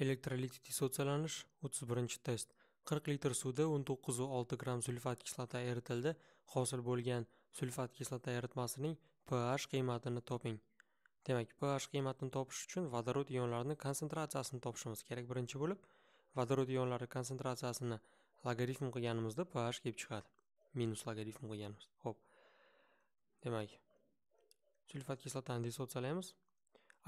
elektrolit dissotsialanish 31 test 40 litr suvda 19,6 gramm sulfat kislota eritildi hosil bo'lgan sulfat kislota eritmasining ph qiymatini toping demak ph qiymatini topish uchun vodorod ionlarining konsentratsiyasini topishimiz kerak birinchi bo'lib vodorod ionlari konsentratsiyasini logaritm qilganimizda ph kelib chiqadi minus logaritm qilganmiz Xo'p. demak sulfat kislotani dissotsiyalaymiz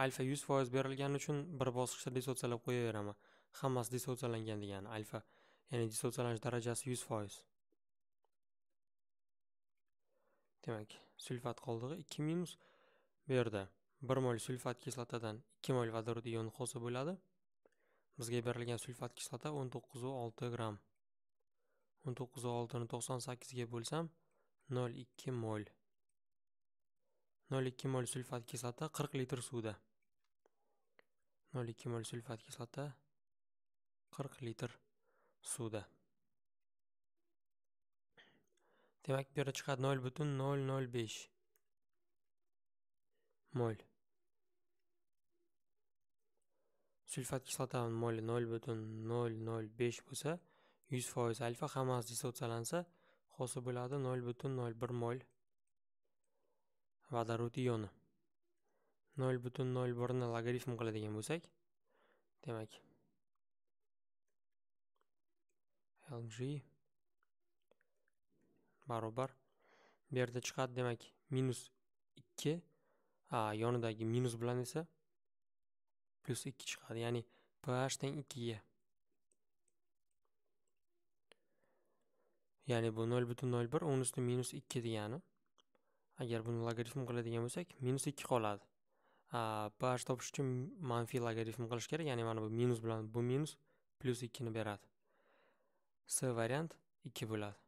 alfa yuz foiz berilgani uchun bir bosqichda dissotsiyalab qo'yaveraman hammasi dissotsiyalangan degani alfa ya'ni dissotsiyalanish darajasi yuz foiz demak sulfat qoldig'i ikki minus bu yerda bir mol sulfat kislotadan ikki mol vodorod ioni hosil bo'ladi bizga berilgan sulfat kislota o'n to'qqizu olti gramm o'n to'qqizu oltini to'qson sakkizga bo'lsam nol ikki mol 0,2 mol sulfat kislota 40 litr suvda 0,2 mol sulfat kislota 40 litr suvda demak bu yerda chiqadi 0,005 mol sulfat kislotasining moli 0,005 bo'lsa 100 alfa hammasi dissotsiyalansa hosil bo'ladi 0,01 mol vodorod ioni 0 butun 0 logarifm qiladigan bo'lsak demak lg barobar bu yerda chiqadi demak minus 2 a yonidagi minus bilan esa 2 chiqadi ya'ni ph teng 2 ga ya'ni bu 0,01 10 0 minus 2 degani agar buni logaritm qiladigan bo'lsak minus ikki qoladi ph topish uchun manfiy logaritm qilish kerak ya'ni mana bu minus bilan bu minus plyus ikkini beradi s variant ikki bo'ladi